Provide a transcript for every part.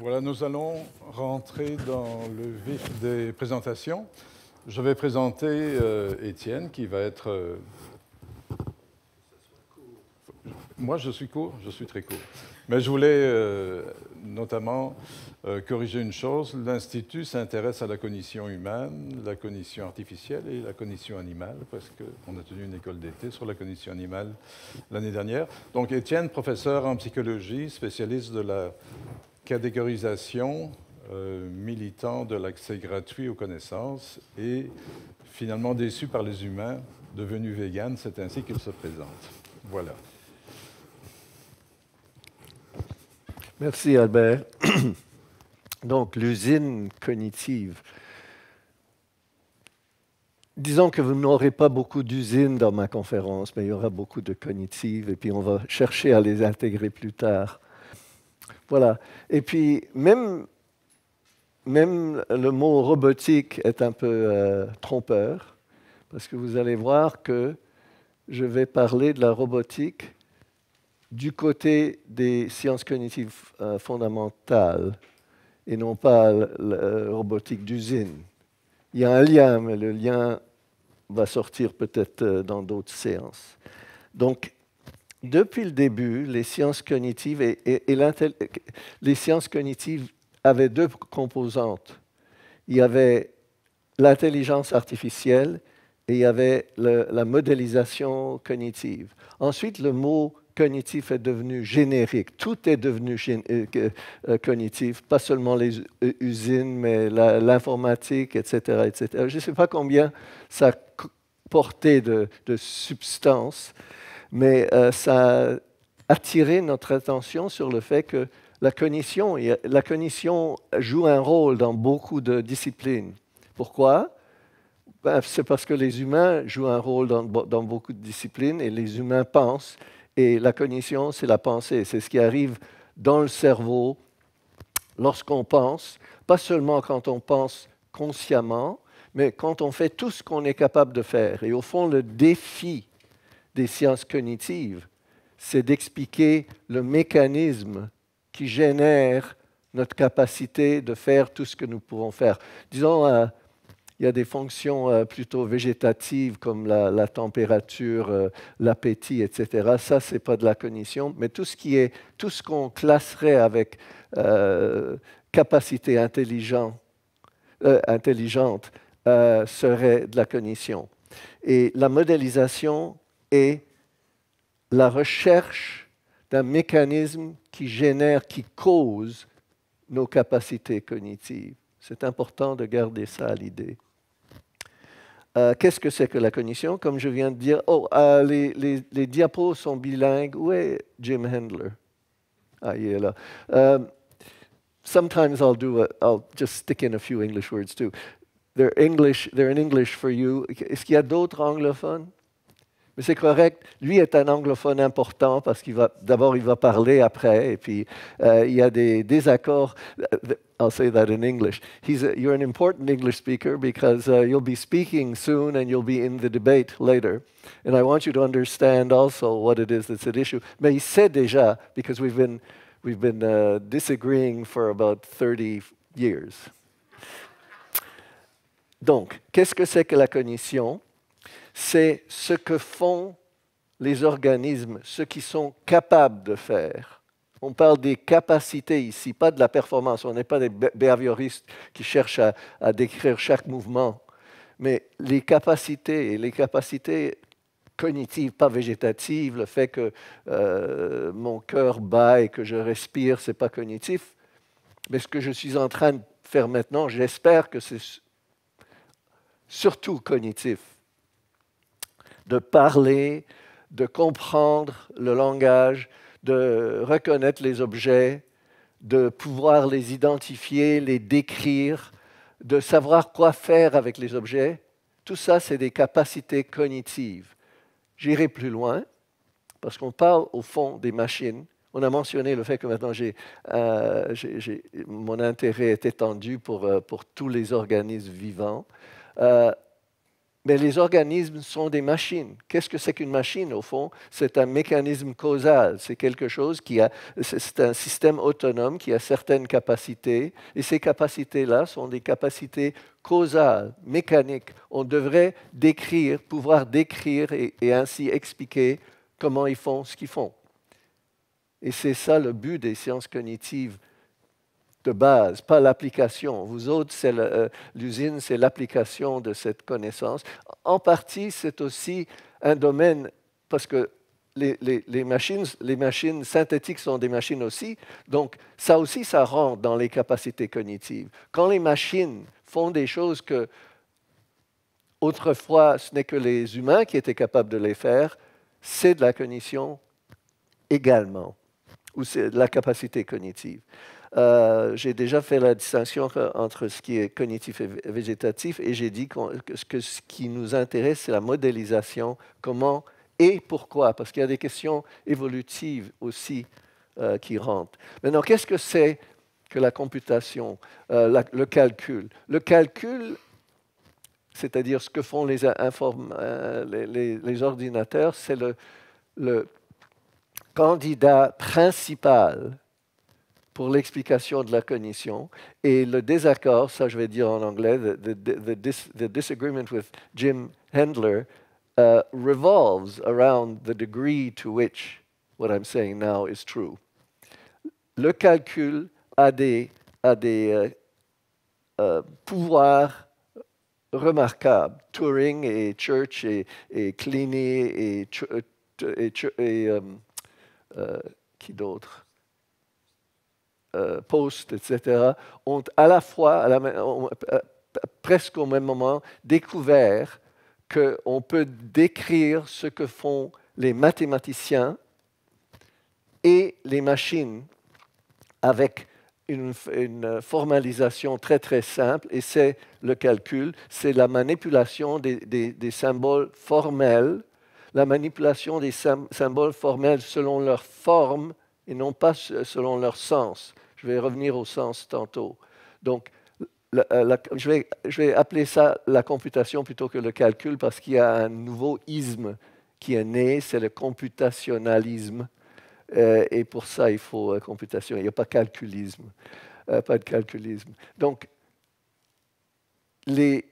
Voilà, nous allons rentrer dans le vif des présentations. Je vais présenter euh, Étienne qui va être... Euh, Moi, je suis court, je suis très court. Mais je voulais euh, notamment corriger une chose. L'Institut s'intéresse à la cognition humaine, la cognition artificielle et la cognition animale, parce qu'on a tenu une école d'été sur la cognition animale l'année dernière. Donc, Étienne, professeur en psychologie, spécialiste de la catégorisation euh, militant de l'accès gratuit aux connaissances et finalement déçu par les humains, devenu végane, c'est ainsi qu'il se présente. Voilà. Merci Albert. Donc l'usine cognitive. Disons que vous n'aurez pas beaucoup d'usines dans ma conférence, mais il y aura beaucoup de cognitives et puis on va chercher à les intégrer plus tard. Voilà. Et puis, même, même le mot robotique est un peu euh, trompeur, parce que vous allez voir que je vais parler de la robotique du côté des sciences cognitives euh, fondamentales et non pas la robotique d'usine. Il y a un lien, mais le lien va sortir peut-être euh, dans d'autres séances. Donc, depuis le début, les sciences cognitives, et, les sciences cognitives avaient deux composantes. Il y avait l'intelligence artificielle et il y avait la modélisation cognitive. Ensuite, le mot cognitif est devenu générique. Tout est devenu euh, euh, cognitif, pas seulement les euh, usines, mais l'informatique, etc., etc. Je ne sais pas combien ça portait de, de substance, mais euh, ça a attiré notre attention sur le fait que la cognition, la cognition joue un rôle dans beaucoup de disciplines. Pourquoi ben, C'est parce que les humains jouent un rôle dans beaucoup de disciplines et les humains pensent. Et la cognition, c'est la pensée, c'est ce qui arrive dans le cerveau lorsqu'on pense, pas seulement quand on pense consciemment, mais quand on fait tout ce qu'on est capable de faire. Et au fond, le défi des sciences cognitives, c'est d'expliquer le mécanisme qui génère notre capacité de faire tout ce que nous pouvons faire. Disons, euh, il y a des fonctions euh, plutôt végétatives comme la, température, euh, l'appétit, etc. Ça, ce n'est pas de la cognition, mais tout ce qu'on classerait avec capacité intelligent, intelligente serait de la cognition. Et la modélisation et la recherche d'un mécanisme qui génère, qui cause nos capacités cognitives. C'est important de garder ça à l'idée. Euh, qu'est-ce que c'est que la cognition Comme je viens de dire, oh, euh, les, diapos sont bilingues. Où est Jim Handler Ah, il est là. Um, sometimes I'll do I'll just stick in a few English words too. They're English, they're in English for you. Est-ce qu'il y a d'autres anglophones mais c'est correct. Lui est un anglophone important parce qu'il va d'abord il va parler après, et puis euh, il y a des désaccords. I'll say that in English. He's a, you're an important English speaker because uh, you'll be speaking soon and you'll be in the debate later. And I want you to understand also what it is that's at issue. Mais il sait déjà, because we've been, we've been uh, disagreeing for about 30 years. Donc, qu'est-ce que c'est que la cognition c'est ce que font les organismes, ce qui sont capables de faire. On parle des capacités ici, pas de la performance. On n'est pas des behavioristes qui cherchent à, décrire chaque mouvement, mais les capacités, les capacités cognitives, pas végétatives, le fait que euh, mon cœur bat et que je respire, c'est pas cognitif. Mais ce que je suis en train de faire maintenant, j'espère que c'est surtout cognitif de parler, de comprendre le langage, de reconnaître les objets, de pouvoir les identifier, les décrire, de savoir quoi faire avec les objets, tout ça, c'est des capacités cognitives. J'irai plus loin, parce qu'on parle au fond des machines. On a mentionné le fait que maintenant euh, mon intérêt est étendu pour, euh, tous les organismes vivants. Euh, mais les organismes sont des machines. Qu'est-ce que c'est qu'une machine, au fond C'est un mécanisme causal. C'est quelque chose qui a. C'est un système autonome qui a certaines capacités. Et ces capacités-là sont des capacités causales, mécaniques. On devrait décrire, pouvoir décrire et, et ainsi expliquer comment ils font ce qu'ils font. Et c'est ça le but des sciences cognitives de base, pas l'application. Vous autres, c'est euh, l'usine, c'est l'application de cette connaissance. En partie, c'est aussi un domaine, parce que les, machines, les machines synthétiques sont des machines aussi, donc ça aussi, ça rentre dans les capacités cognitives. Quand les machines font des choses que autrefois, ce n'est que les humains qui étaient capables de les faire, c'est de la cognition également, ou c'est de la capacité cognitive. Euh, j'ai déjà fait la distinction entre ce qui est cognitif et végétatif, et j'ai dit que ce qui nous intéresse, c'est la modélisation, comment et pourquoi, parce qu'il y a des questions évolutives aussi euh, qui rentrent. Maintenant, qu'est-ce que c'est que la computation, euh, le calcul Le calcul, c'est-à-dire ce que font les, les, ordinateurs, c'est le candidat principal pour l'explication de la cognition. Et le désaccord, ça je vais dire en anglais, the, the, the, disagreement with Jim Hendler uh, revolves around the degree to which what I'm saying now is true. Le calcul a des, a des euh, euh, pouvoirs remarquables. Turing et Church et, et et, euh, et, qui d'autre euh, post, etc., ont à la fois, euh, euh, presque au même moment, découvert qu'on peut décrire ce que font les mathématiciens et les machines avec une, formalisation très très simple, et c'est le calcul, c'est la manipulation des, symboles formels, la manipulation des symboles formels selon leur forme et non pas selon leur sens. Je vais revenir au sens tantôt. Donc, euh, je, vais, je, vais, appeler ça la computation plutôt que le calcul parce qu'il y a un nouveau isme qui est né, c'est le computationnalisme. Euh, et pour ça, il faut euh, computation. Il n'y a pas calculisme. pas de calculisme. Donc, les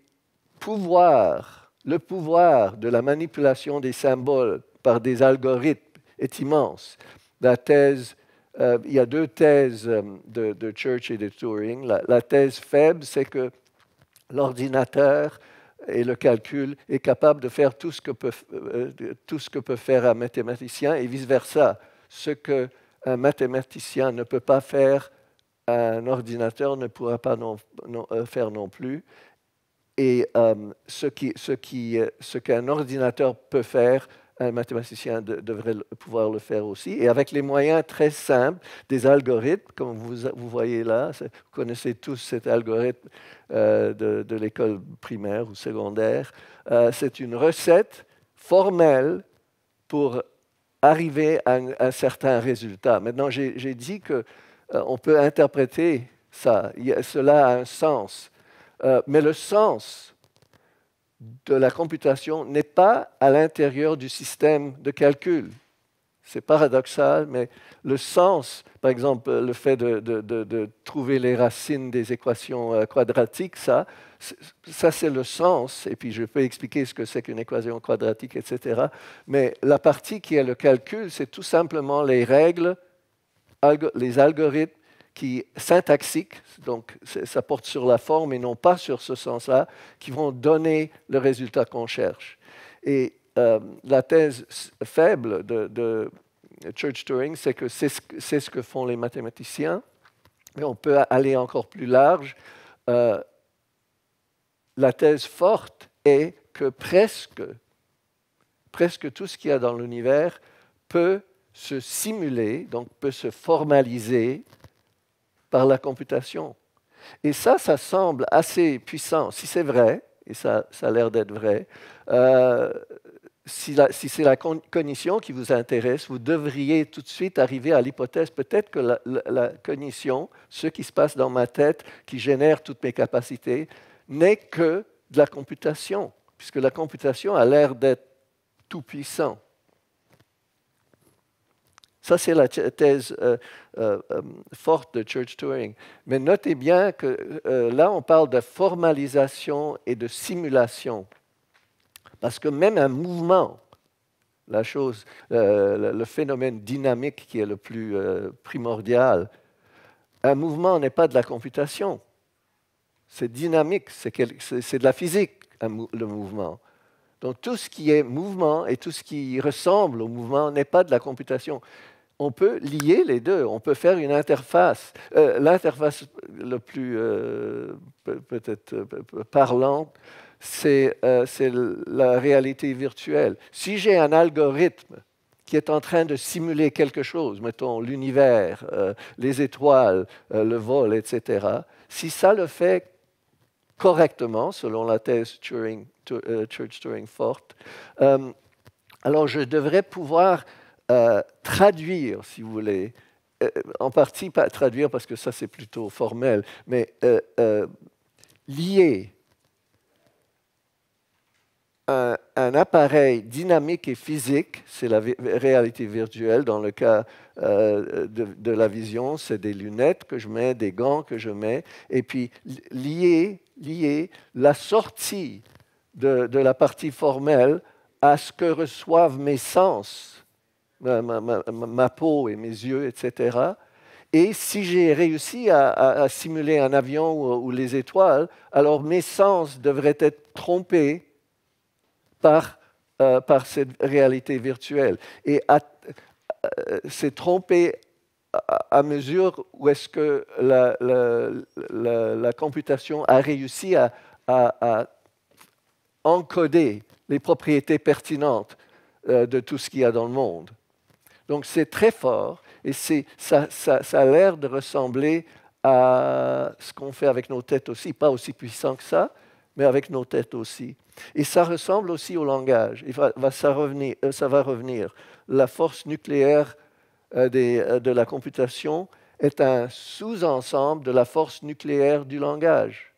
pouvoirs, le pouvoir de la manipulation des symboles par des algorithmes est immense la thèse, euh, il y a deux thèses euh, de, Church et de Turing. La, thèse faible, c'est que l'ordinateur et le calcul est capable de faire tout ce que peut, euh, tout ce que peut faire un mathématicien et vice-versa. Ce qu'un mathématicien ne peut pas faire, un ordinateur ne pourra pas non, faire non plus. Et ce qu'un ce qui, ce ordinateur peut faire, un mathématicien devrait pouvoir le faire aussi. Et avec les moyens très simples des algorithmes, comme vous, voyez là, vous connaissez tous cet algorithme euh, de, l'école primaire ou secondaire, euh, c'est une recette formelle pour arriver à un, certain résultat. Maintenant, j'ai dit qu'on euh, peut interpréter ça, cela a un sens, mais le sens de la computation n'est pas à l'intérieur du système de calcul. C'est paradoxal, mais le sens, par exemple, le fait de, trouver les racines des équations euh, quadratiques, ça, ça c'est le sens, et puis je peux expliquer ce que c'est qu'une équation quadratique, etc. Mais la partie qui est le calcul, c'est tout simplement les règles, les algorithmes qui syntaxiques, donc ça porte sur la forme et non pas sur ce sens-là, qui vont donner le résultat qu'on cherche. Et euh, la thèse faible de, Church-Turing, c'est que c'est ce, que font les mathématiciens, mais on peut aller encore plus large. Euh, la thèse forte est que presque, presque tout ce qu'il y a dans l'univers peut se simuler, donc peut se formaliser par la computation. Et ça, ça semble assez puissant, si c'est vrai, et ça, ça a l'air d'être vrai. Euh, si, c'est la cognition qui vous intéresse, vous devriez tout de suite arriver à l'hypothèse, peut-être que la, cognition, ce qui se passe dans ma tête, qui génère toutes mes capacités, n'est que de la computation, puisque la computation a l'air d'être tout puissant. Ça, c'est la thèse euh, euh, euh, forte de Church-Turing. Mais notez bien que là, on parle de formalisation et de simulation. Parce que même un mouvement, la chose, le phénomène dynamique qui est le plus primordial, un mouvement n'est pas de la computation. C'est dynamique, c'est de la physique, le mouvement. Donc tout ce qui est mouvement et tout ce qui ressemble au mouvement n'est pas de la computation on peut lier les deux, on peut faire une interface. Euh, l'interface la plus euh, peut-être euh, parlante, c'est la réalité virtuelle. Si j'ai un algorithme qui est en train de simuler quelque chose, mettons l'univers, les étoiles, le vol, etc., si ça le fait correctement, selon la thèse Church-Turing-Forte, alors je devrais pouvoir euh, traduire, si vous voulez, euh, en partie pas traduire parce que ça c'est plutôt formel, mais euh, lier un, appareil dynamique et physique, c'est la réalité virtuelle, dans le cas de, la vision, c'est des lunettes que je mets, des gants que je mets, et puis lier, lier la sortie de la partie formelle à ce que reçoivent mes sens ma, peau et mes yeux, etc. Et si j'ai réussi à, simuler un avion ou, les étoiles, alors mes sens devraient être trompés par, euh, cette réalité virtuelle. Et euh, c'est trompé à, mesure où est-ce que la, computation a réussi à encoder les propriétés pertinentes euh, de tout ce qu'il y a dans le monde. Donc c'est très fort et ça, ça, a l'air de ressembler à ce qu'on fait avec nos têtes aussi, pas aussi puissant que ça, mais avec nos têtes aussi. Et ça ressemble aussi au langage. va, ça, revenir, euh, ça, va revenir. La force nucléaire euh, euh, de la computation est un sous-ensemble de la force nucléaire du langage.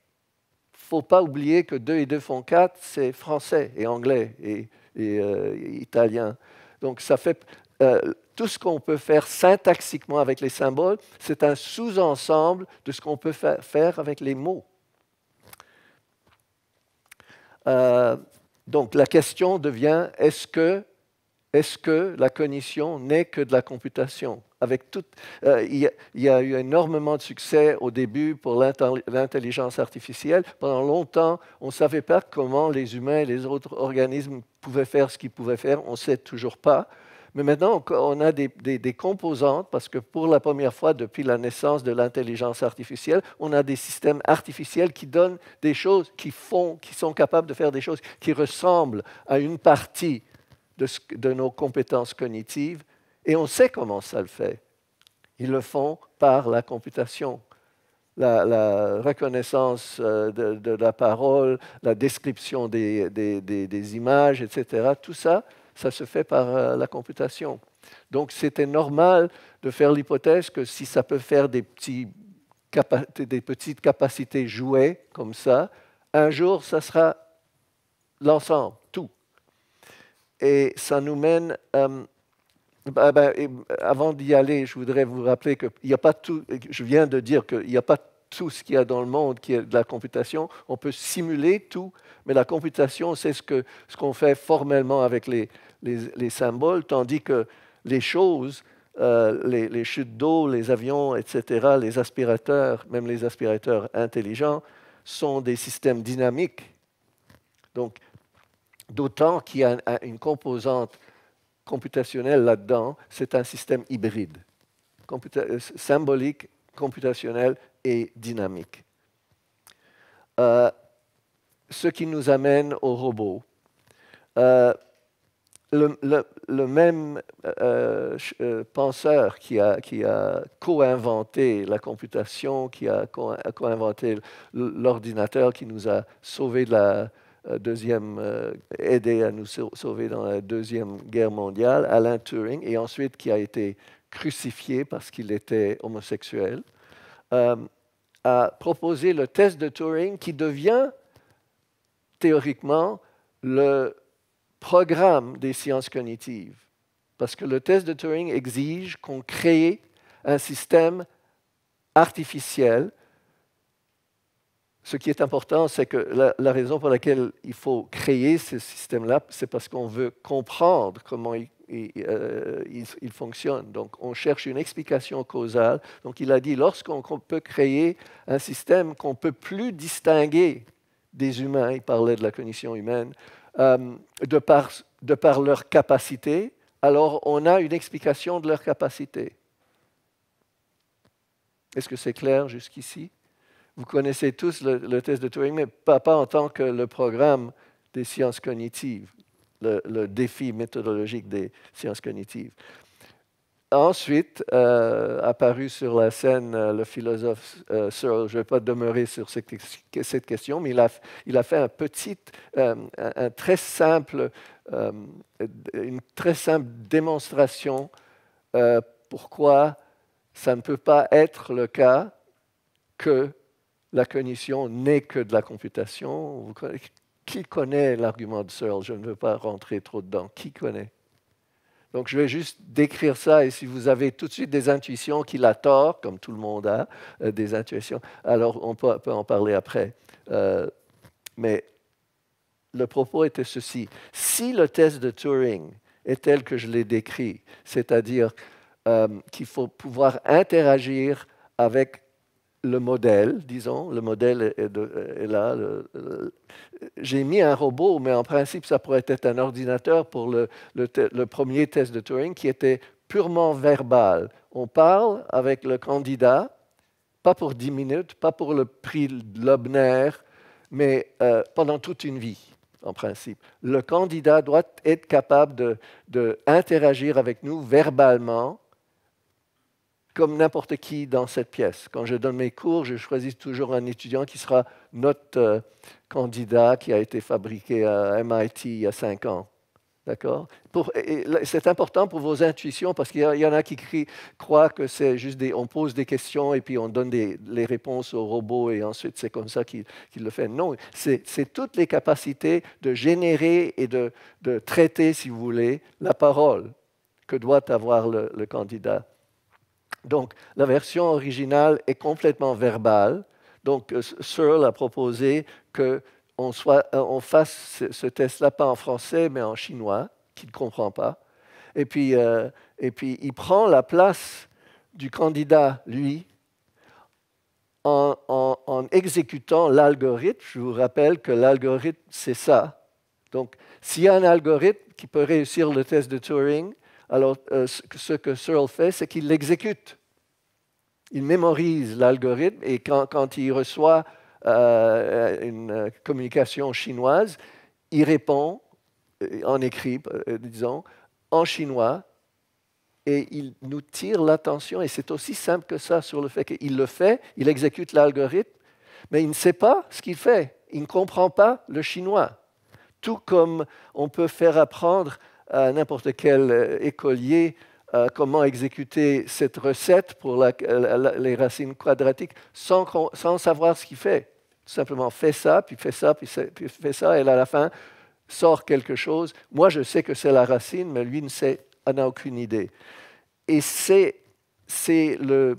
Il ne faut pas oublier que 2 et 2 font 4, c'est français et anglais et, italien. Donc ça fait, euh, tout ce qu'on peut faire syntaxiquement avec les symboles, c'est un sous-ensemble de ce qu'on peut faire avec les mots. Euh, donc la question devient, est-ce que, la cognition n'est que de la computation avec tout, euh, il, y a, il, y a, eu énormément de succès au début pour l'intelligence artificielle. Pendant longtemps, on ne savait pas comment les humains et les autres organismes pouvaient faire ce qu'ils pouvaient faire. On ne sait toujours pas. Mais maintenant, on a des, composantes, parce que pour la première fois depuis la naissance de l'intelligence artificielle, on a des systèmes artificiels qui donnent des choses, qui font, qui sont capables de faire des choses qui ressemblent à une partie de, nos compétences cognitives. Et on sait comment ça le fait. Ils le font par la computation, la, reconnaissance euh, de, la parole, la description des, images, etc. Tout ça, ça se fait par euh, la computation. Donc c'était normal de faire l'hypothèse que si ça peut faire des, petits, des petites capacités jouées comme ça, un jour, ça sera l'ensemble, tout. Et ça nous mène... Euh, bah, bah, avant d'y aller, je voudrais vous rappeler que a pas tout, je viens de dire qu'il n'y a pas tout ce qu'il y a dans le monde qui est de la computation. On peut simuler tout, mais la computation, c'est ce ce qu'on fait formellement avec les, les, symboles, tandis que les choses, euh, les, chutes d'eau, les avions, etc., les aspirateurs, même les aspirateurs intelligents, sont des systèmes dynamiques. Donc, d'autant qu'il y a une composante computationnelle là-dedans, c'est un système hybride, euh, symbolique, computationnel et dynamique. Euh, ce qui nous amène au robot le, même euh, euh, euh, penseur qui a, qui a co-inventé la computation, qui a co-inventé l'ordinateur, qui nous a sauvé de la, deuxième, aidé à nous sauver dans la Deuxième Guerre mondiale, Alain Turing, et ensuite qui a été crucifié parce qu'il était homosexuel, a proposé le test de Turing qui devient théoriquement le, programme des sciences cognitives, parce que le test de Turing exige qu'on crée un système artificiel. Ce qui est important, c'est que la, raison pour laquelle il faut créer ce système-là, c'est parce qu'on veut comprendre comment il, euh, fonctionne. Donc, on cherche une explication causale. Donc, il a dit, lorsqu'on peut créer un système qu'on ne peut plus distinguer des humains, il parlait de la cognition humaine, euh, de, par, leur capacité, alors on a une explication de leur capacité. Est-ce que c'est clair jusqu'ici Vous connaissez tous le, test de Turing, mais pas, en tant que le programme des sciences cognitives, le défi méthodologique des sciences cognitives. Ensuite, euh, apparu sur la scène euh, le philosophe euh, Searle, je ne vais pas demeurer sur cette, question, mais il a, fait un très simple, une très simple démonstration pourquoi ça ne peut pas être le cas que la cognition n'est que de la computation. Qui connaît l'argument de Searle Je ne veux pas rentrer trop dedans. Qui connaît donc je vais juste décrire ça et si vous avez tout de suite des intuitions qu'il a tort, comme tout le monde a euh, des intuitions, alors on peut, en parler après. Euh, mais le propos était ceci. Si le test de Turing est tel que je l'ai décrit, c'est-à-dire euh, qu'il faut pouvoir interagir avec le modèle, disons, le modèle est, là. J'ai mis un robot, mais en principe, ça pourrait être un ordinateur pour le, premier test de Turing qui était purement verbal. On parle avec le candidat, pas pour 10 minutes, pas pour le prix Lobner, mais euh, pendant toute une vie, en principe. Le candidat doit être capable d'interagir de interagir avec nous verbalement comme n'importe qui dans cette pièce. Quand je donne mes cours, je choisis toujours un étudiant qui sera notre euh, candidat qui a été fabriqué à MIT il y a cinq ans. D'accord C'est important pour vos intuitions parce qu'il y en a qui croient que c'est juste des. On pose des questions et puis on donne des, les réponses au robot et ensuite c'est comme ça qu'il le fait. Non, c'est toutes les capacités de générer et de, traiter, si vous voulez, la parole que doit avoir le candidat. Donc la version originale est complètement verbale. Donc euh, Searle a proposé qu'on euh, fasse ce test-là pas en français mais en chinois, qu'il ne comprend pas. Et puis, euh, et puis il prend la place du candidat, lui, en, en exécutant l'algorithme. Je vous rappelle que l'algorithme, c'est ça. Donc, s'il y a un algorithme qui peut réussir le test de Turing, alors, euh, ce que Searle fait, c'est qu'il l'exécute. Il mémorise l'algorithme et quand, il reçoit euh, une communication chinoise, il répond euh, en écrit, disons, en chinois, et il nous tire l'attention, et c'est aussi simple que ça sur le fait qu'il le fait, il exécute l'algorithme, mais il ne sait pas ce qu'il fait, il ne comprend pas le chinois. Tout comme on peut faire apprendre à n'importe quel euh, écolier euh, comment exécuter cette recette pour les racines quadratiques sans, savoir ce qu'il fait. Tout simplement, fait ça, puis fait ça, puis, fait ça, et à la fin, sort quelque chose. Moi, je sais que c'est la racine, mais lui sait, n'a aucune idée. Et c'est, le.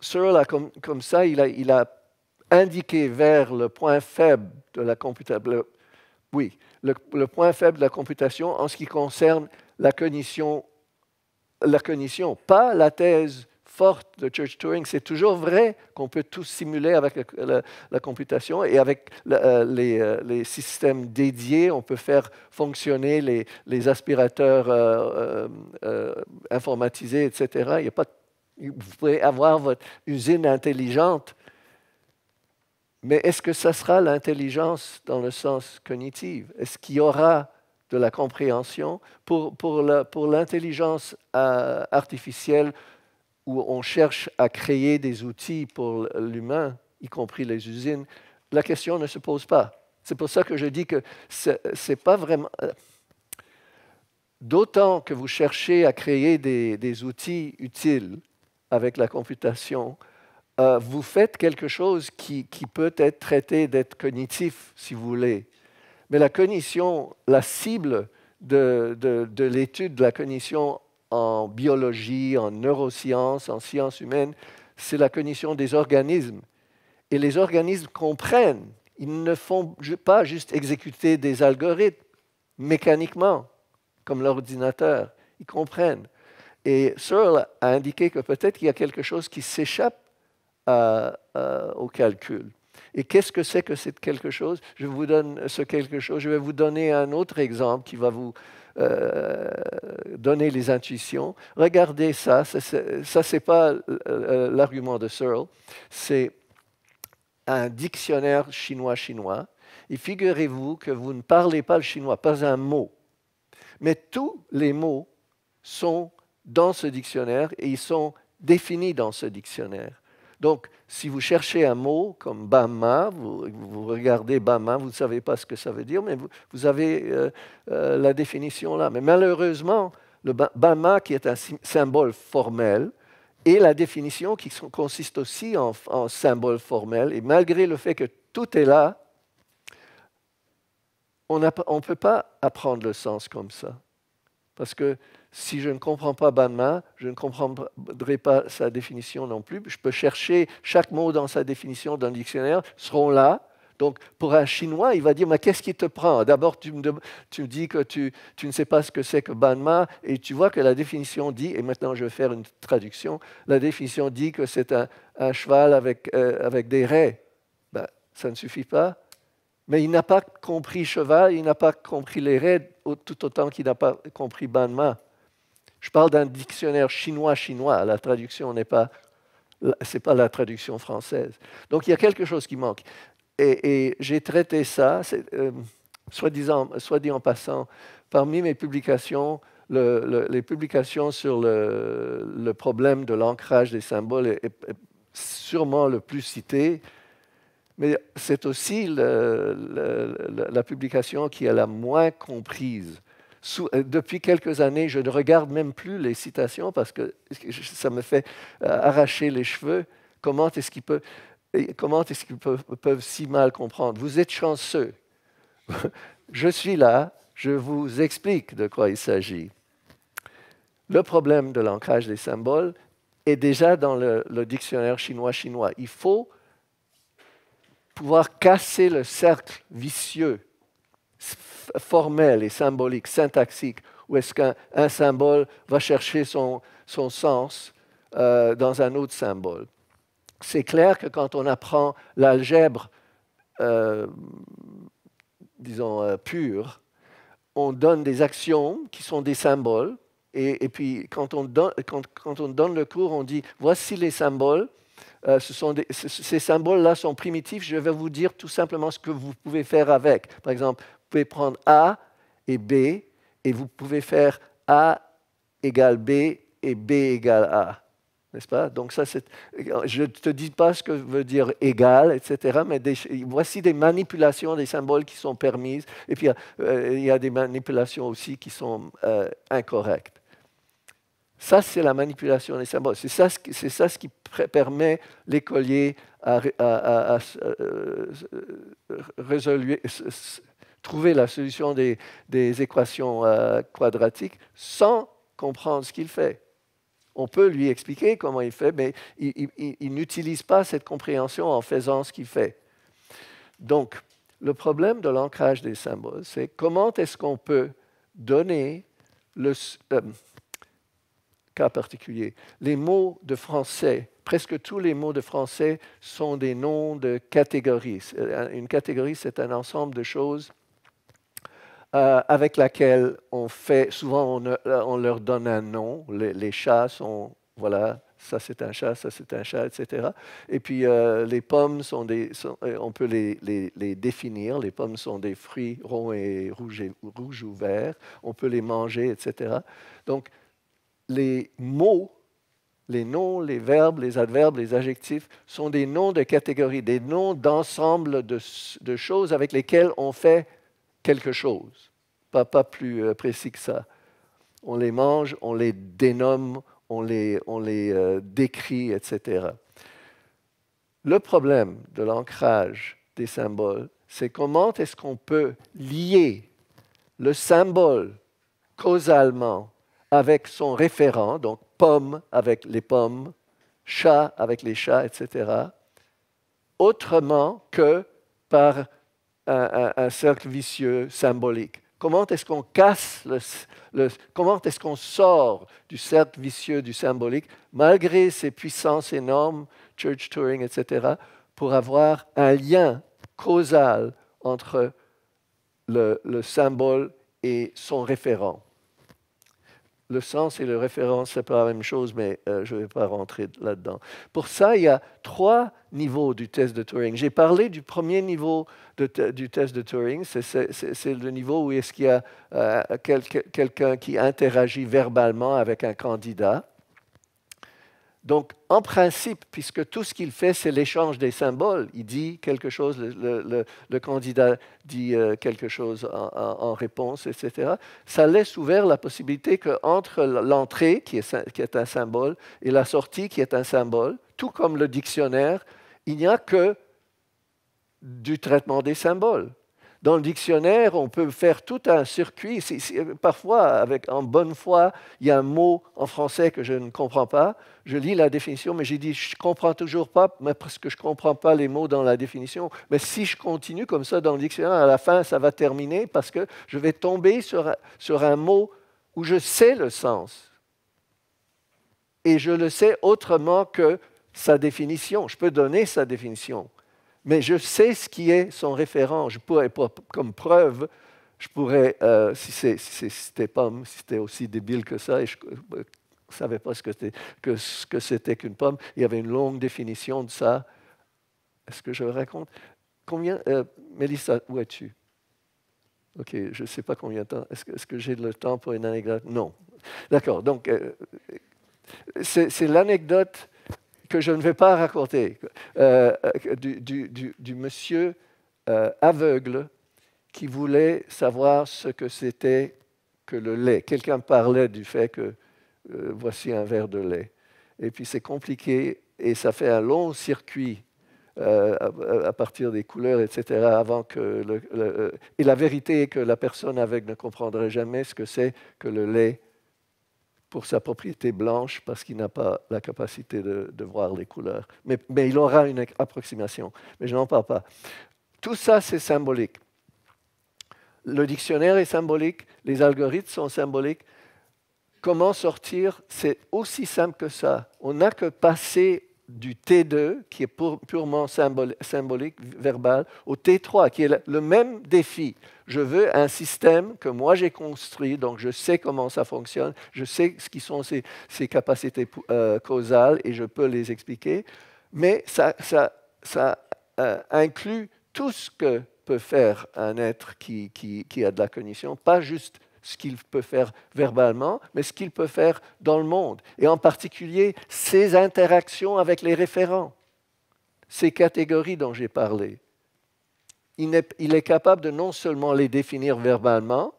Searle, comme, ça, il a, indiqué vers le point faible de la computable... Oui, le, point faible de la computation en ce qui concerne la cognition, la cognition pas la thèse forte de Church-Turing. C'est toujours vrai qu'on peut tout simuler avec la, computation et avec euh, euh, les, systèmes dédiés, on peut faire fonctionner les, aspirateurs euh, informatisés, etc. Il a pas, vous pouvez avoir votre usine intelligente mais est-ce que ça sera l'intelligence dans le sens cognitif Est-ce qu'il y aura de la compréhension pour, pour l'intelligence euh, artificielle où on cherche à créer des outils pour l'humain, y compris les usines, la question ne se pose pas. C'est pour ça que je dis que n'est pas vraiment. Euh, d'autant que vous cherchez à créer des, des outils utiles avec la computation, euh, vous faites quelque chose qui, peut être traité d'être cognitif, si vous voulez. Mais la cognition, la cible de, de l'étude de la cognition en biologie, en neurosciences, en sciences humaines, c'est la cognition des organismes. Et les organismes comprennent. Ils ne font pas juste exécuter des algorithmes mécaniquement, comme l'ordinateur. Ils comprennent. Et Searle a indiqué que peut-être qu'il y a quelque chose qui s'échappe au calcul. Et qu'est-ce que c'est que cette quelque chose Je vous donne ce quelque chose. Je vais vous donner un autre exemple qui va vous euh, donner les intuitions. Regardez ça. Ça, c'est pas euh, euh, l'argument de Searle. C'est un dictionnaire chinois-chinois. Et figurez-vous que vous ne parlez pas le chinois, pas un mot. Mais tous les mots sont dans ce dictionnaire et ils sont définis dans ce dictionnaire. Donc, si vous cherchez un mot comme Bama, vous, regardez Bama, vous ne savez pas ce que ça veut dire, mais vous, avez euh, euh, la définition là. Mais malheureusement, le Bama, qui est un symbole formel, et la définition qui consiste aussi en, en symbole formel, et malgré le fait que tout est là, on ne peut pas apprendre le sens comme ça. Parce que si je ne comprends pas Banma, je ne comprendrai pas sa définition non plus. Je peux chercher chaque mot dans sa définition dans d'un dictionnaire, seront là. Donc pour un Chinois, il va dire, mais qu'est-ce qui te prend D'abord, tu me, dis que tu, ne sais pas ce que c'est que Banma, et tu vois que la définition dit, et maintenant je vais faire une traduction, la définition dit que c'est un, cheval euh, avec, des raies. Ben, ça ne suffit pas. Mais il n'a pas compris cheval, il n'a pas compris les raies, tout autant qu'il n'a pas compris Banma. Je parle d'un dictionnaire chinois-chinois. La traduction n'est pas, c'est pas la traduction française. Donc il y a quelque chose qui manque. Et, j'ai traité ça, euh, soit, dit en passant, parmi mes publications, les publications sur le, problème de l'ancrage des symboles est, est, sûrement le plus cité, mais c'est aussi la publication qui est la moins comprise euh, depuis quelques années, je ne regarde même plus les citations parce que ça me fait euh, arracher les cheveux. Comment est-ce qu'ils peuvent, comment est-ce peuvent si mal comprendre Vous êtes chanceux. je suis là, je vous explique de quoi il s'agit. Le problème de l'ancrage des symboles est déjà dans le, le dictionnaire chinois-chinois. Il faut pouvoir casser le cercle vicieux formelle et symbolique, syntaxique, où est-ce qu'un symbole va chercher son, son sens euh, dans un autre symbole. C'est clair que quand on apprend l'algèbre, euh, disons, euh, pure, on donne des actions qui sont des symboles, et, et puis quand on, quand, quand on, donne le cours, on dit, voici les symboles, ce sont ces symboles-là sont primitifs, je vais vous dire tout simplement ce que vous pouvez faire avec. Par exemple, vous pouvez prendre A et B, et vous pouvez faire A égale B et B égale A. N'est-ce pas Donc ça, je ne te dis pas ce que veut dire égal, etc., mais voici des manipulations des symboles qui sont permises, et puis euh, il y a des manipulations aussi qui sont euh, incorrectes. Ça, c'est la manipulation des symboles. C'est ça, ce qui permet l'écolier à, à, euh, trouver la solution des, équations euh, quadratiques sans comprendre ce qu'il fait. On peut lui expliquer comment il fait, mais il, n'utilise pas cette compréhension en faisant ce qu'il fait. Donc, le problème de l'ancrage des symboles, c'est comment est-ce qu'on peut donner le euh, cas particulier. Les mots de français, presque tous les mots de français sont des noms de catégories. Euh, une catégorie, c'est un ensemble de choses euh, avec laquelle on fait, souvent on, euh, leur donne un nom. Les, chats sont, voilà, ça c'est un chat, ça c'est un chat, etc. Et puis euh, les pommes sont des, on peut les, les, définir. Les pommes sont des fruits ronds et rouges, ou verts. On peut les manger, etc. Donc les mots, les noms, les verbes, les adverbes, les adjectifs sont des noms de catégories, des noms d'ensemble de, de choses avec lesquelles on fait quelque chose, pas, pas plus euh, précis que ça. On les mange, on les dénomme, on les, on les euh, décrit, etc. Le problème de l'ancrage des symboles, c'est comment est-ce qu'on peut lier le symbole causalement avec son référent, donc pomme avec les pommes, chat avec les chats, etc., autrement que par un, cercle vicieux symbolique Comment est-ce qu'on casse le, comment est-ce qu'on sort du cercle vicieux du symbolique malgré ses puissances énormes, church touring, etc., pour avoir un lien causal entre le symbole et son référent le sens et le référence, n'est pas la même chose, mais euh, je ne vais pas rentrer là-dedans. Pour ça, il y a trois niveaux du test de Turing. J'ai parlé du premier niveau du test de Turing, c'est le niveau où est-ce qu'il y a euh, quelqu'un qui interagit verbalement avec un candidat. Donc, en principe, puisque tout ce qu'il fait, c'est l'échange des symboles, il dit quelque chose, le, candidat dit euh, quelque chose en, réponse, etc., ça laisse ouvert la possibilité qu'entre l'entrée, qui est un symbole, et la sortie, qui est un symbole, tout comme le dictionnaire, il n'y a que du traitement des symboles. Dans le dictionnaire, on peut faire tout un circuit. parfois, avec, en bonne foi, il y a un mot en français que je ne comprends pas. Je lis la définition, mais j'ai dit je ne comprends toujours pas, parce que je ne comprends pas les mots dans la définition. Mais si je continue comme ça dans le dictionnaire, à la fin, ça va terminer parce que je vais tomber sur un mot où je sais le sens. Et je le sais autrement que sa définition. Je peux donner sa définition mais je sais ce qui est son référent. Je pourrais, comme preuve, je pourrais, euh, si c'était pomme, si c'était aussi débile que ça, et je ne euh, savais pas ce que c'était qu'une pomme, il y avait une longue définition de ça. Est-ce que je raconte Combien, euh, Mélissa, où es-tu Ok, je ne sais pas combien de temps. Est-ce que, j'ai le temps pour une anecdote Non. D'accord, donc euh, c'est l'anecdote que je ne vais pas raconter, euh, euh, du, monsieur euh, aveugle qui voulait savoir ce que c'était que le lait. Quelqu'un parlait du fait que voici un verre de lait. Et puis c'est compliqué et ça fait un long circuit à, partir des couleurs, etc., avant que et la vérité est que la personne aveugle ne comprendrait jamais ce que c'est que le lait pour sa propriété blanche parce qu'il n'a pas la capacité de, voir les couleurs. Mais, il aura une approximation. Mais je n'en parle pas. Tout ça, c'est symbolique. Le dictionnaire est symbolique, les algorithmes sont symboliques. Comment sortir C'est aussi simple que ça. On n'a que passer du T2, qui est purement symbolique, verbal, au T3, qui est le, même défi. Je veux un système que moi j'ai construit, donc je sais comment ça fonctionne, je sais ce qui sont ces capacités euh, causales et je peux les expliquer, mais ça, euh, inclut tout ce que peut faire un être qui a de la cognition, pas juste ce qu'il peut faire verbalement, mais ce qu'il peut faire dans le monde, et en particulier ses interactions avec les référents, ces catégories dont j'ai parlé. Il est, capable de non seulement les définir verbalement,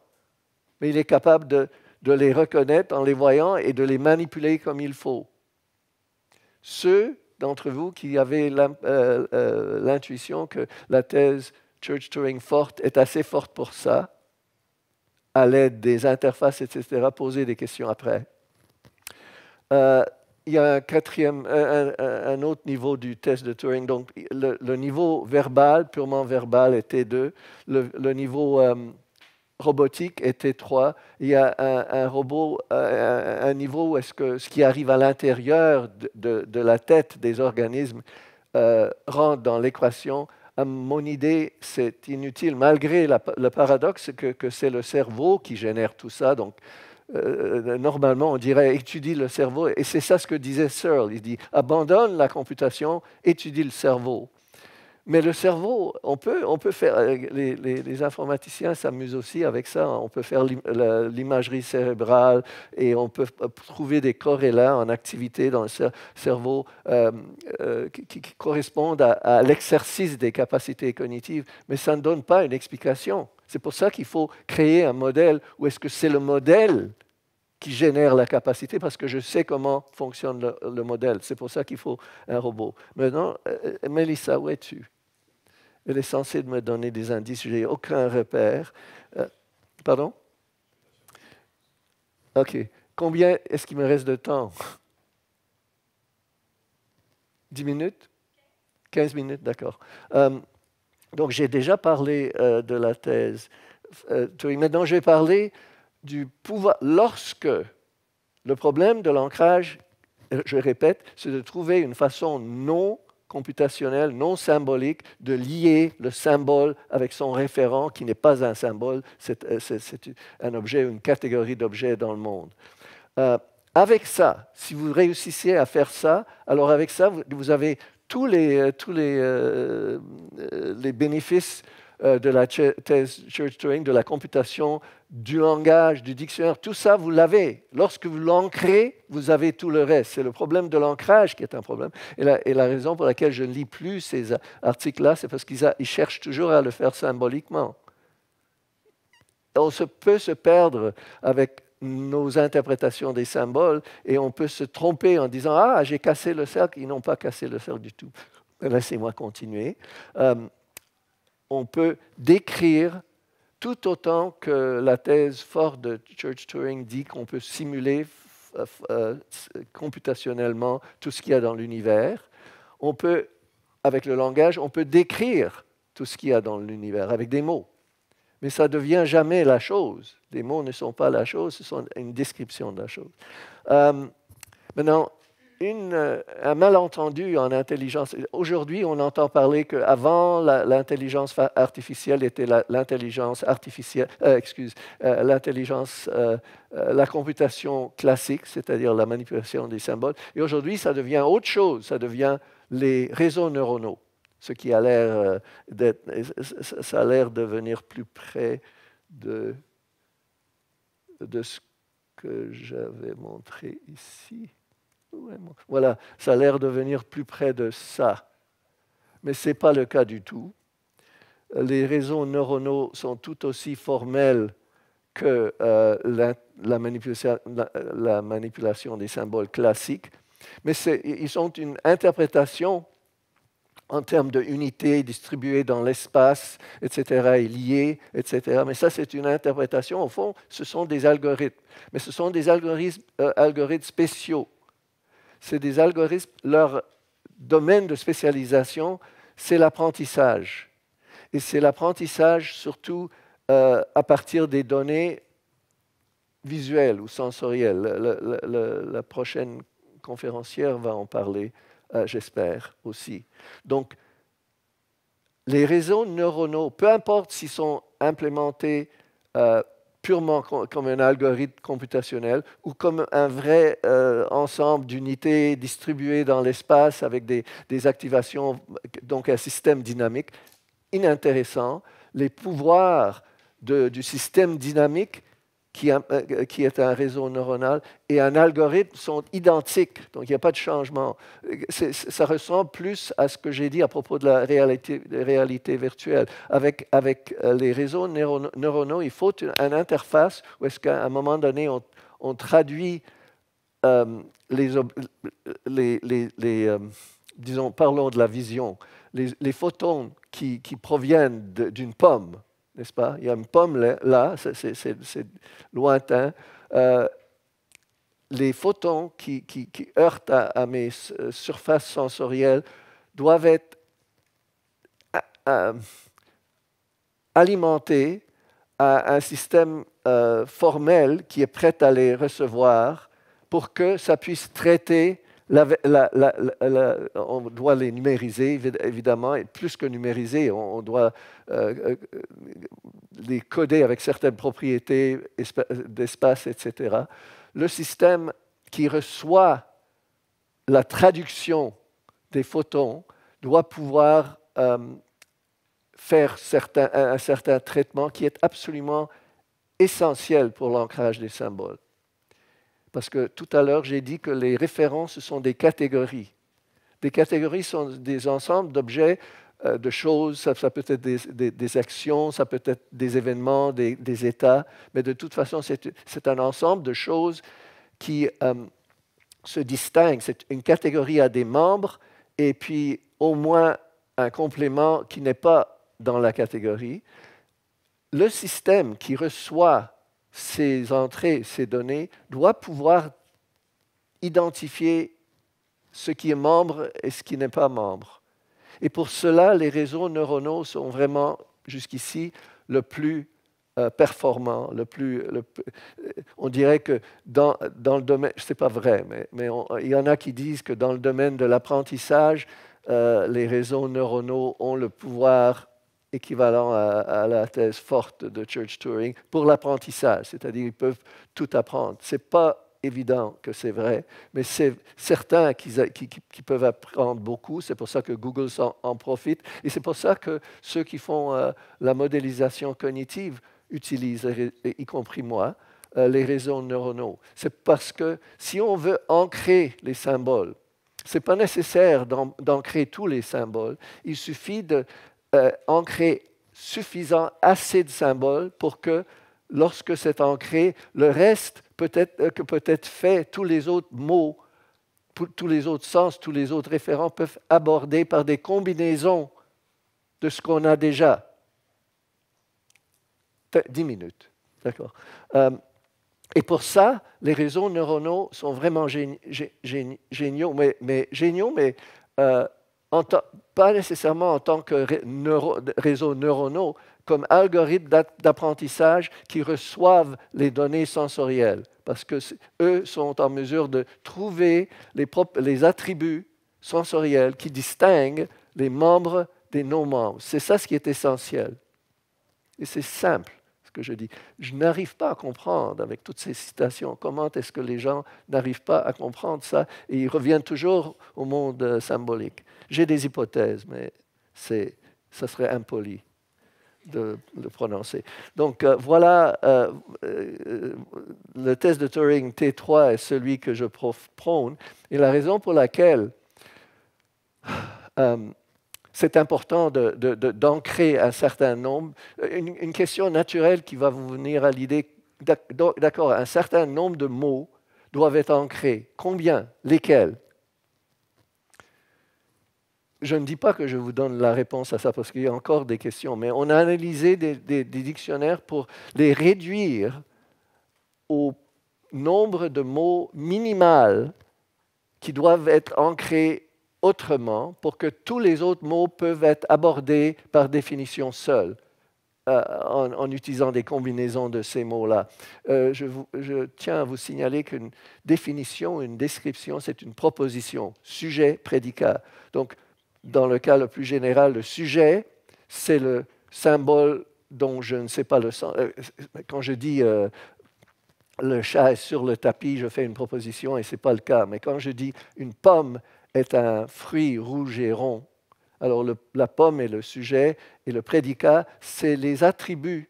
mais il est capable de, de les reconnaître en les voyant et de les manipuler comme il faut. Ceux d'entre vous qui avaient euh, euh, l'intuition que la thèse Church-Turing forte est assez forte pour ça, à l'aide des interfaces, etc., poser des questions après. Euh, il y a un un, autre niveau du test de Turing. Donc, le, niveau verbal, purement verbal, était 2. Le, niveau euh, robotique était 3. Il y a un, robot, euh, un, niveau où est-ce que ce qui arrive à l'intérieur de, de, la tête des organismes rentre dans l'équation à euh, mon idée, c'est inutile, malgré le paradoxe que, c'est le cerveau qui génère tout ça. Donc, euh, normalement, on dirait étudie le cerveau. Et c'est ça ce que disait Searle. Il dit abandonne la computation, étudie le cerveau. Mais le cerveau, on peut, on peut faire, euh, les, informaticiens s'amusent aussi avec ça, hein. on peut faire l'imagerie cérébrale et on peut euh, trouver des corrélats en activité dans le cerveau euh, qui, correspondent à, l'exercice des capacités cognitives, mais ça ne donne pas une explication. C'est pour ça qu'il faut créer un modèle ou est-ce que c'est le modèle qui génère la capacité parce que je sais comment fonctionne le, modèle. C'est pour ça qu'il faut un robot. Maintenant, euh, euh, Melissa, où es-tu Elle est censée me donner des indices. Je n'ai aucun repère. Euh, pardon OK. Combien est-ce qu'il me reste de temps 10 minutes 15 minutes, d'accord. donc j'ai déjà parlé de la thèse. maintenant, je vais parler du pouvoir, lorsque le problème de l'ancrage, je répète, c'est de trouver une façon non computationnelle, non symbolique, de lier le symbole avec son référent qui n'est pas un symbole, c'est euh, un objet, une catégorie d'objets dans le monde. Euh, avec ça, si vous réussissiez à faire ça, alors avec ça, vous, avez tous les euh, bénéfices euh, de la thèse Church-Turing, de la computation, du langage, du dictionnaire, tout ça, vous l'avez. Lorsque vous l'ancrez, vous avez tout le reste. C'est le problème de l'ancrage qui est un problème. Et la, raison pour laquelle je ne lis plus ces articles-là, c'est parce qu'ils cherchent toujours à le faire symboliquement. on peut se perdre avec nos interprétations des symboles et on peut se tromper en disant Ah, j'ai cassé le cercle. Ils n'ont pas cassé le cercle du tout. Laissez-moi continuer. Euh, on peut décrire tout autant que la thèse forte de Church-Turing dit qu'on peut simuler euh, computationnellement tout ce qu'il y a dans l'univers. On peut, avec le langage, on peut décrire tout ce qu'il y a dans l'univers avec des mots. Mais ça ne devient jamais la chose. Les mots ne sont pas la chose, ce sont une description de la chose. Euh, maintenant, euh, un malentendu en intelligence. Aujourd'hui, on entend parler qu'avant, l'intelligence artificielle était euh, euh, l'intelligence artificielle, excuse, l'intelligence, la computation classique, c'est-à-dire la manipulation des symboles. Et aujourd'hui, ça devient autre chose, ça devient les réseaux neuronaux, ce qui a l'air ça a l'air de venir plus près de ce que j'avais montré ici. Voilà, ça a l'air de venir plus près de ça. Mais ce n'est pas le cas du tout. Les réseaux neuronaux sont tout aussi formels que euh, la, manipulation, des symboles classiques, mais ils sont une interprétation en termes de unités distribuées dans l'espace, etc., et liées, etc. Mais ça, c'est une interprétation. Au fond, ce sont des algorithmes. Mais ce sont des algorithmes euh, spéciaux c'est des algorithmes, leur domaine de spécialisation, c'est l'apprentissage. Et c'est l'apprentissage surtout euh, à partir des données visuelles ou sensorielles. la prochaine conférencière va en parler, euh, j'espère aussi. Donc, les réseaux neuronaux, peu importe s'ils sont implémentés euh, purement comme un algorithme computationnel ou comme un vrai euh, ensemble d'unités distribuées dans l'espace avec des, activations, donc un système dynamique inintéressant. Les pouvoirs du système dynamique euh, euh, qui, est un réseau neuronal, et un algorithme sont identiques, donc il n'y a pas de changement. Ça ressemble plus à ce que j'ai dit à propos de la réalité, virtuelle. Avec, euh, les réseaux neuronaux, il faut une, interface où est-ce qu'à un moment donné, on, traduit les, disons, parlons de la vision, les, photons qui proviennent d'une pomme n'est-ce pas Il y a une pomme là, c'est lointain. Euh, les photons qui, heurtent à, mes surfaces sensorielles doivent être euh, euh, alimentés à un système formel qui est prêt à les recevoir pour que ça puisse traiter on doit les numériser, évidemment, et plus que numériser, on, doit euh, euh, les coder avec certaines propriétés d'espace, etc. Le système qui reçoit la traduction des photons doit pouvoir euh, faire un certain traitement qui est absolument essentiel pour l'ancrage des symboles parce que tout à l'heure j'ai dit que les références sont des catégories. Des catégories sont des ensembles d'objets, euh, de choses, ça, peut être des, actions, ça peut être des événements, des, états, mais de toute façon c'est un ensemble de choses qui euh, se distinguent. C'est une catégorie à des membres et puis au moins un complément qui n'est pas dans la catégorie. Le système qui reçoit ces entrées, ces données, doit pouvoir identifier ce qui est membre et ce qui n'est pas membre. Et pour cela, les réseaux neuronaux sont vraiment, jusqu'ici, le plus euh, performant, le plus, on dirait que dans, dans le domaine, n'est pas vrai, mais, mais il y en a qui disent que dans le domaine de l'apprentissage, euh, les réseaux neuronaux ont le pouvoir équivalent à, la thèse forte de Church Turing pour l'apprentissage, c'est-à-dire ils peuvent tout apprendre. Ce n'est pas évident que c'est vrai, mais c'est certain qu'ils qui, peuvent apprendre beaucoup. C'est pour ça que Google en, profite et c'est pour ça que ceux qui font euh, la modélisation cognitive utilisent, y compris moi, euh, les réseaux neuronaux. C'est parce que si on veut ancrer les symboles, ce n'est pas nécessaire d'ancrer tous les symboles. Il suffit de euh, ancré suffisant, assez de symboles pour que lorsque c'est ancré, le reste peut être, euh, que peut être fait, tous les autres mots, tous les autres sens, tous les autres référents peuvent aborder par des combinaisons de ce qu'on a déjà. Dix minutes, d'accord. Euh, et pour ça, les réseaux neuronaux sont vraiment géniaux, mais, géniaux, mais pas nécessairement en tant que réseaux neuronaux, comme algorithmes d'apprentissage qui reçoivent les données sensorielles, parce que eux sont en mesure de trouver les, les attributs sensoriels qui distinguent les membres des non-membres. C'est ça ce qui est essentiel. Et c'est simple que je dis. Je n'arrive pas à comprendre avec toutes ces citations comment est-ce que les gens n'arrivent pas à comprendre ça et ils reviennent toujours au monde euh, symbolique. J'ai des hypothèses, mais c'est, ça serait impoli de le prononcer. Donc euh, voilà, euh, le test de Turing T3 est celui que je prône et la raison pour laquelle c'est important d'ancrer un certain nombre, une, question naturelle qui va vous venir à l'idée, d'accord, un certain nombre de mots doivent être ancrés. Combien Lesquels Je ne dis pas que je vous donne la réponse à ça parce qu'il y a encore des questions, mais on a analysé des, des dictionnaires pour les réduire au nombre de mots minimal qui doivent être ancrés autrement pour que tous les autres mots peuvent être abordés par définition seuls. Euh, en, utilisant des combinaisons de ces mots-là. Euh, je, tiens à vous signaler qu'une définition, une description, c'est une proposition, sujet, prédicat. Donc, dans le cas le plus général, le sujet, c'est le symbole dont je ne sais pas le sens. Euh, quand je dis le chat est sur le tapis, je fais une proposition et ce n'est pas le cas. Mais quand je dis une pomme est un fruit rouge et rond. Alors la pomme est le sujet et le prédicat, c'est les attributs.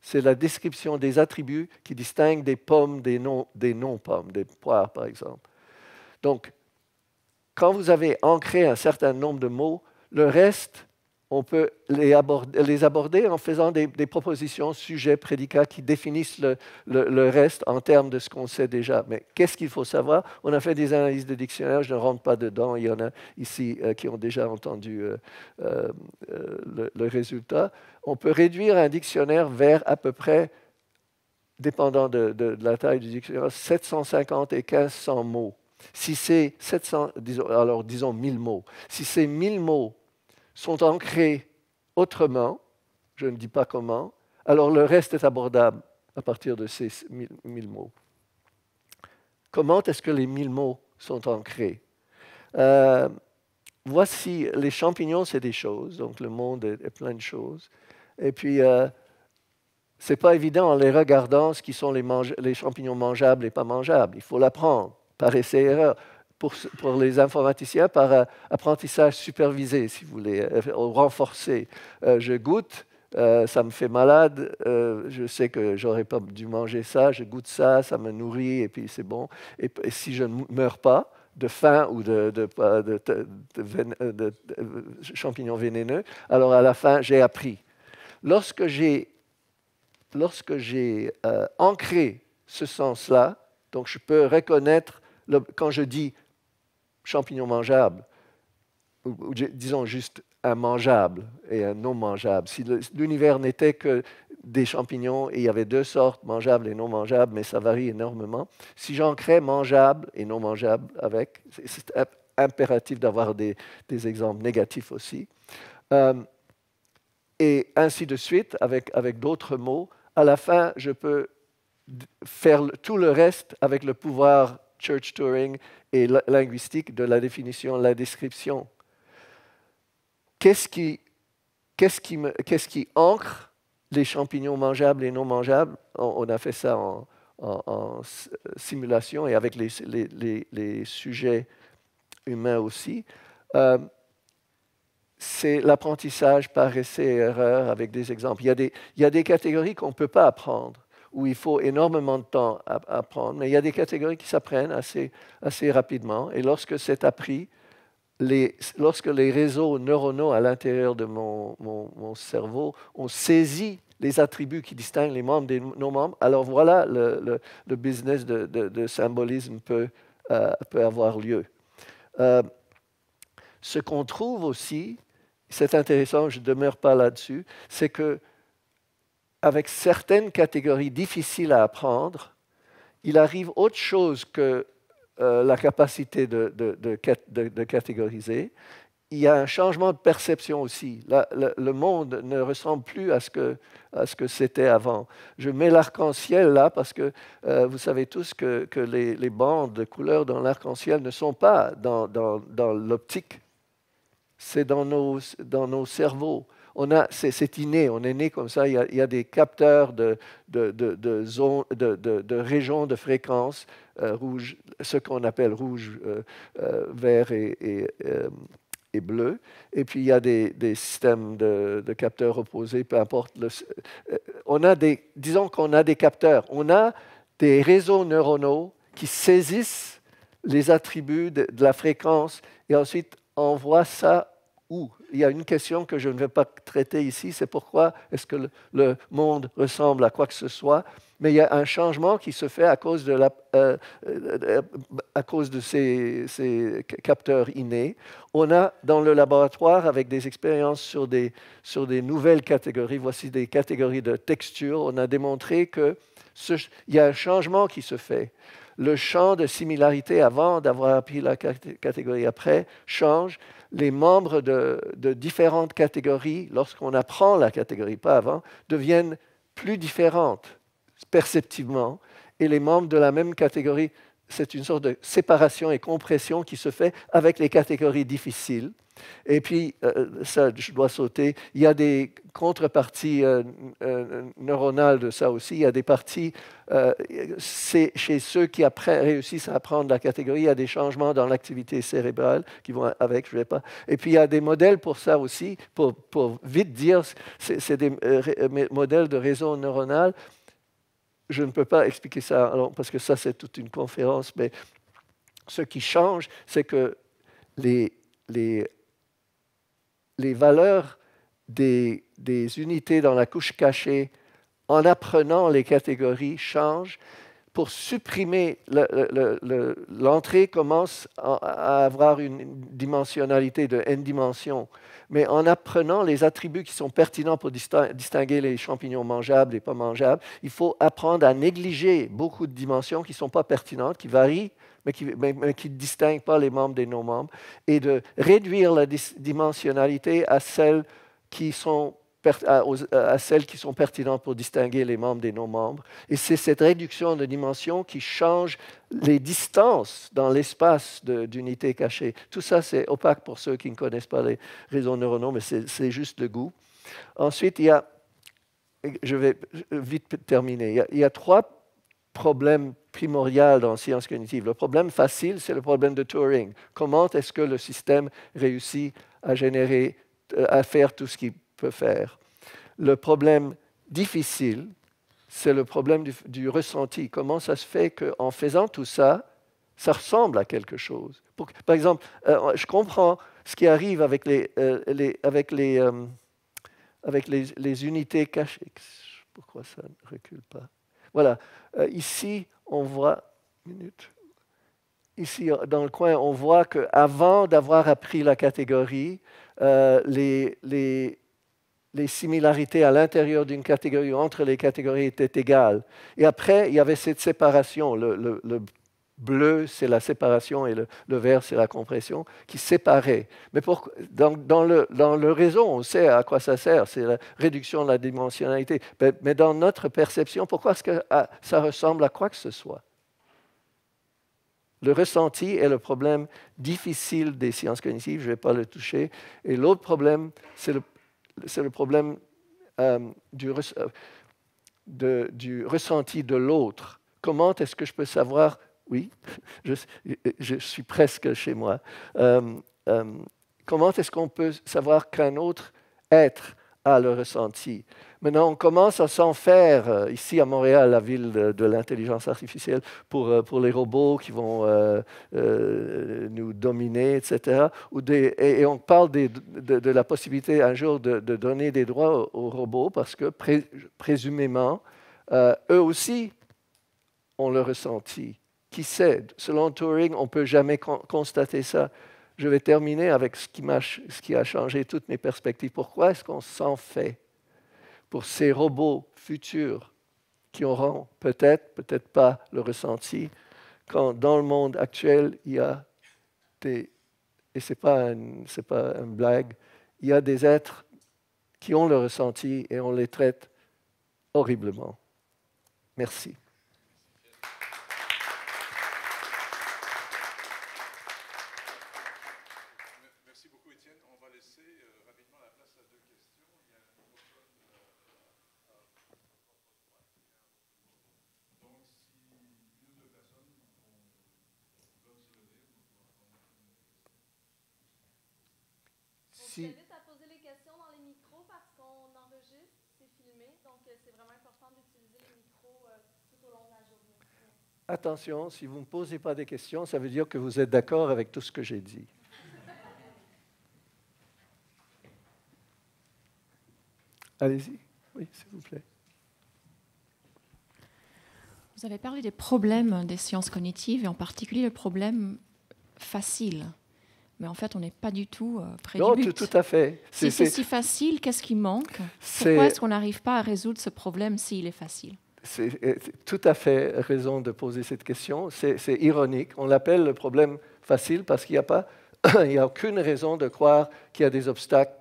C'est la description des attributs qui distingue des pommes des non-pommes, des poires par exemple. Donc, quand vous avez ancré un certain nombre de mots, le reste on peut les aborder, en faisant des, propositions, sujets, prédicats qui définissent le, reste en termes de ce qu'on sait déjà. Mais qu'est-ce qu'il faut savoir On a fait des analyses de dictionnaires. je ne rentre pas dedans, il y en a ici euh, qui ont déjà entendu euh, euh, le, résultat. On peut réduire un dictionnaire vers à peu près, dépendant de, la taille du dictionnaire, 750 et 1500 mots. Si c'est 700, alors disons 1000 mots, si c'est 1000 mots sont ancrés autrement, je ne dis pas comment, alors le reste est abordable à partir de ces mille mots. Comment est-ce que les mille mots sont ancrés euh, Voici, les champignons, c'est des choses, donc le monde est, plein de choses. Et puis, euh, ce n'est pas évident en les regardant ce qui sont les, champignons mangeables et pas mangeables. Il faut l'apprendre par essai-erreur pour, les informaticiens par euh, apprentissage supervisé, si vous voulez, euh, renforcé. Euh, je goûte, ça me fait malade, je sais que j'aurais pas dû manger ça, je goûte ça, ça me nourrit et puis c'est bon. Et, si je ne meurs pas de faim ou de, de, champignons vénéneux, alors à la fin, j'ai appris. Lorsque j'ai lorsque ancré ce sens-là, donc je peux reconnaître, quand je dis champignons mangeables, ou, disons juste un mangeable et un non mangeable. Si l'univers n'était que des champignons et il y avait deux sortes, mangeables et non mangeables, mais ça varie énormément, si j'en crée mangeable et non mangeable avec, c'est impératif d'avoir des, exemples négatifs aussi. Euh, et ainsi de suite, avec, avec d'autres mots, à la fin, je peux faire tout le reste avec le pouvoir church turing et linguistique de la définition, la description. Qu'est-ce qui, qu'est-ce qui, qu'est-ce qui, ancre les champignons mangeables et non mangeables on, a fait ça en, simulation et avec les, sujets humains aussi. Euh, c'est l'apprentissage par essai et erreur avec des exemples. Il il y a des catégories qu'on ne peut pas apprendre où il faut énormément de temps à apprendre, mais il y a des catégories qui s'apprennent assez, assez rapidement. Et lorsque c'est appris, les, lorsque les réseaux neuronaux à l'intérieur de mon, mon, cerveau ont saisi les attributs qui distinguent les membres des non-membres, alors voilà le, le, business de, de, symbolisme peut, euh, peut avoir lieu. Euh, ce qu'on trouve aussi, c'est intéressant, je ne demeure pas là-dessus, c'est que avec certaines catégories difficiles à apprendre, il arrive autre chose que euh, la capacité de, catégoriser. Il y a un changement de perception aussi. le, monde ne ressemble plus à ce que, c'était avant. Je mets l'arc-en-ciel là parce que euh, vous savez tous que, les, bandes de couleurs dans l'arc-en-ciel ne sont pas dans, l'optique, c'est dans nos cerveaux on a, c'est, inné, on est né comme ça, il y a, des capteurs de, de, de, régions de fréquence euh, rouge, ce qu'on appelle rouge, euh, euh, vert et, et, bleu. Et puis il y a des, des systèmes de, capteurs opposés, peu importe. on a des, disons qu'on a des capteurs, on a des réseaux neuronaux qui saisissent les attributs de, de la fréquence et ensuite envoient ça il y a une question que je ne vais pas traiter ici, c'est pourquoi est-ce que le, monde ressemble à quoi que ce soit, mais il y a un changement qui se fait à cause de, la, euh, euh, à cause de ces, capteurs innés. On a dans le laboratoire, avec des expériences sur des, sur des nouvelles catégories, voici des catégories de textures, on a démontré qu'il y a un changement qui se fait le champ de similarité avant d'avoir appris la catégorie après change. Les membres de, différentes catégories, lorsqu'on apprend la catégorie pas avant, deviennent plus différentes perceptivement. Et les membres de la même catégorie, c'est une sorte de séparation et compression qui se fait avec les catégories difficiles. Et puis, euh, ça, je dois sauter, il y a des contreparties euh, euh, neuronales de ça aussi. Il y a des parties, c'est chez ceux qui après, réussissent à apprendre la catégorie, il y a des changements dans l'activité cérébrale qui vont avec, je ne vais pas. Et puis, il y a des modèles pour ça aussi, pour, vite dire, c'est des modèles de réseau neuronal. Je ne peux pas expliquer ça parce que ça, c'est toute une conférence, mais ce qui change, c'est que les, les les valeurs des, unités dans la couche cachée en apprenant les catégories changent pour supprimer l'entrée le, commence à avoir une dimensionnalité de n dimensions, mais en apprenant les attributs qui sont pertinents pour distinguer les champignons mangeables et pas mangeables, il faut apprendre à négliger beaucoup de dimensions qui ne sont pas pertinentes, qui varient mais qui ne distingue pas les membres des non-membres, et de réduire la dimensionnalité à celles qui sont à, celles qui sont pertinentes pour distinguer les membres des non-membres. Et c'est cette réduction de dimension qui change les distances dans l'espace d'unités cachées. Tout ça, c'est opaque pour ceux qui ne connaissent pas les réseaux neuronaux, mais c'est juste le goût. Ensuite, il y a, je vais vite terminer, il y a trois problème primordial dans science cognitive. Le problème facile, c'est le problème de Turing. Comment est-ce que le système réussit à générer, euh, à faire tout ce qu'il peut faire Le problème difficile, c'est le problème du, ressenti. Comment ça se fait qu'en faisant tout ça, ça ressemble à quelque chose Par exemple, euh, je comprends ce qui arrive avec les, euh, les unités cachées. Pourquoi ça ne recule pas voilà. Euh, ici, on voit. Minute. Ici, dans le coin, on voit qu'avant d'avoir appris la catégorie, euh, les, les, les similarités à l'intérieur d'une catégorie, ou entre les catégories, étaient égales. Et après, il y avait cette séparation. le bleu, c'est la séparation et le, vert, c'est la compression, qui séparait. Mais dans, le, dans, réseau, on sait à quoi ça sert, c'est la réduction de la dimensionnalité. Mais, dans notre perception, pourquoi est-ce que ah, ça ressemble à quoi que ce soit Le ressenti est le problème difficile des sciences cognitives, je ne vais pas le toucher. Et l'autre problème, c'est le, problème euh, du, euh, du ressenti de l'autre. Comment est-ce que je peux savoir oui, euh, euh, je, suis presque chez moi. Euh, comment est-ce qu'on peut savoir qu'un autre être a le ressenti Maintenant, on commence à s'en faire, ici à Montréal, la ville de, l'intelligence artificielle, pour, les robots qui vont nous dominer, etc. et, on parle de, la possibilité un jour de, donner des droits aux, robots parce que, présumément, eux aussi ont le ressenti qui cède. Selon Turing, on ne peut jamais constater ça. Je vais terminer avec ce qui, a, changé toutes mes perspectives. Pourquoi est-ce qu'on s'en fait pour ces robots futurs qui auront peut-être, peut-être pas le ressenti, quand dans le monde actuel, il y a Et ce pas, pas une blague, il y a des êtres qui ont le ressenti et on les traite horriblement. Merci. attention, si vous ne me posez pas des questions, ça veut dire que vous êtes d'accord avec tout ce que j'ai dit. Allez-y, oui, s'il vous plaît. Vous avez parlé des problèmes des sciences cognitives et en particulier le problème facile. Mais en fait, on n'est pas du tout euh, près non, tout à fait. Si c'est si facile, qu'est-ce qui manque Pourquoi est-ce qu'on n'arrive pas à résoudre ce problème s'il est facile c'est tout à fait raison de poser cette question. C'est ironique. On l'appelle le problème facile parce qu'il n'y a il a aucune raison de croire qu'il y a des obstacles.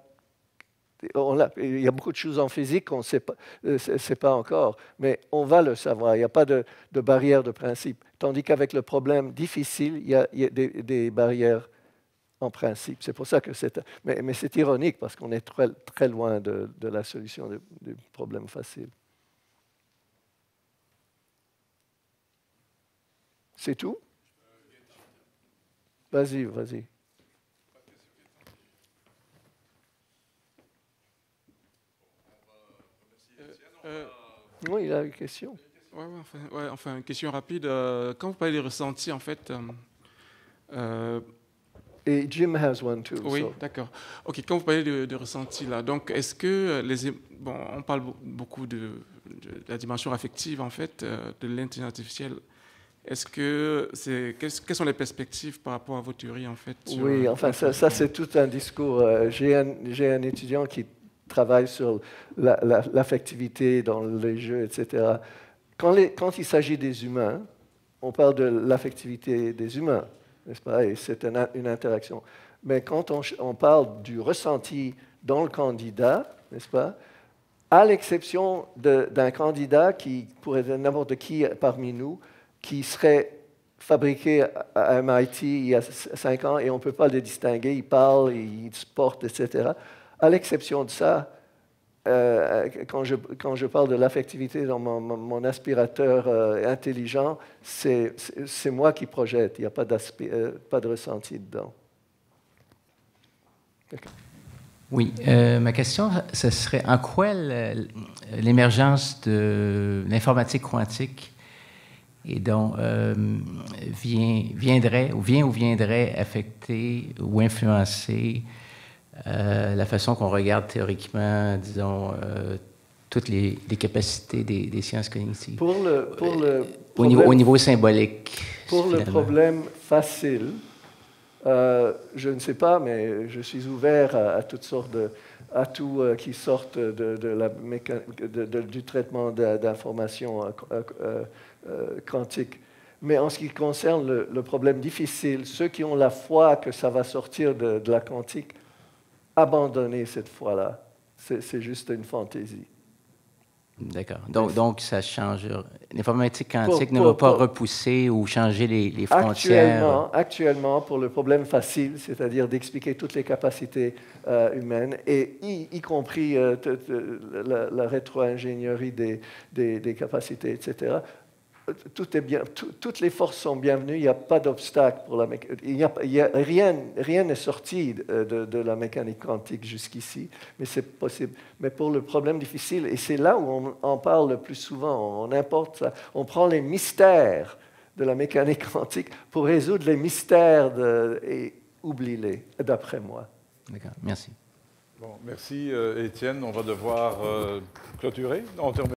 il y a beaucoup de choses en physique qu'on ne sait euh, pas, encore, mais on va le savoir. Il n'y a pas de, barrière de principe. Tandis qu'avec le problème difficile, il y a, des, barrières en principe. C'est pour ça que c'est. Mais, c'est ironique parce qu'on est très, très loin de la solution du problème facile. C'est tout Vas-y, vas-y. Euh, euh, oui, il a une question. Ouais, enfin, une question rapide. Euh, quand vous parlez des ressentis, en fait. et Jim has one too. Oui, d'accord. Ok, quand vous parlez de, ressenti là, donc est-ce que les bon, on parle beaucoup de, de la dimension affective en fait de l'intelligence artificielle. Est-ce que c'est quelles sont les perspectives par rapport à vos théories en fait Oui, enfin ça, c'est tout un discours. Euh, j'ai un, un, étudiant qui travaille sur l'affectivité dans les jeux, etc. Quand, quand il s'agit des humains, on parle de l'affectivité des humains, n'est-ce pas Et c'est une, interaction. Mais quand on, on, parle du ressenti dans le candidat, n'est-ce pas À l'exception d'un candidat qui pourrait être n'importe qui parmi nous, qui serait fabriqué à MIT il y a cinq ans et on ne peut pas les distinguer. Il parle, il se porte, etc. À l'exception de ça, euh, quand, je, quand, je, parle de l'affectivité dans mon, aspirateur euh, intelligent, c'est moi qui projette, il n'y a pas, euh, pas, de ressenti dedans. Oui, ma question, ce serait en quoi l'émergence de l'informatique quantique et donc euh, vient, viendrait ou vient ou viendrait affecter ou influencer euh, la façon qu'on regarde théoriquement, disons, euh, toutes les, capacités des, sciences cognitives. Pour le, au, niveau, symbolique. Pour le problème facile, je ne sais pas, mais je suis ouvert à, toutes sortes de, atouts qui sortent de, la du traitement d'informations euh, euh, quantique. Mais en ce qui concerne le, problème difficile, ceux qui ont la foi que ça va sortir de, la quantique, abandonnez cette foi-là. C'est juste une fantaisie. D'accord. Donc, donc, ça change. Euh, l'informatique quantique ne va pas repousser ou changer les, frontières. Actuellement, actuellement, pour le problème facile, c'est-à-dire d'expliquer toutes les capacités euh, humaines, et y, compris la, rétro-ingénierie des, capacités, etc., bien, toutes les forces sont bienvenues, il n'y a pas d'obstacle pour la Il y a, rien, rien n'est sorti euh, de, la mécanique quantique jusqu'ici, mais c'est possible. Mais pour le problème difficile, et c'est là où on en parle le plus souvent, on importe ça, on prend les mystères de la mécanique quantique pour résoudre les mystères de, et oublier les d'après moi. D'accord, merci. Bon, merci euh, Étienne, on va devoir euh, clôturer.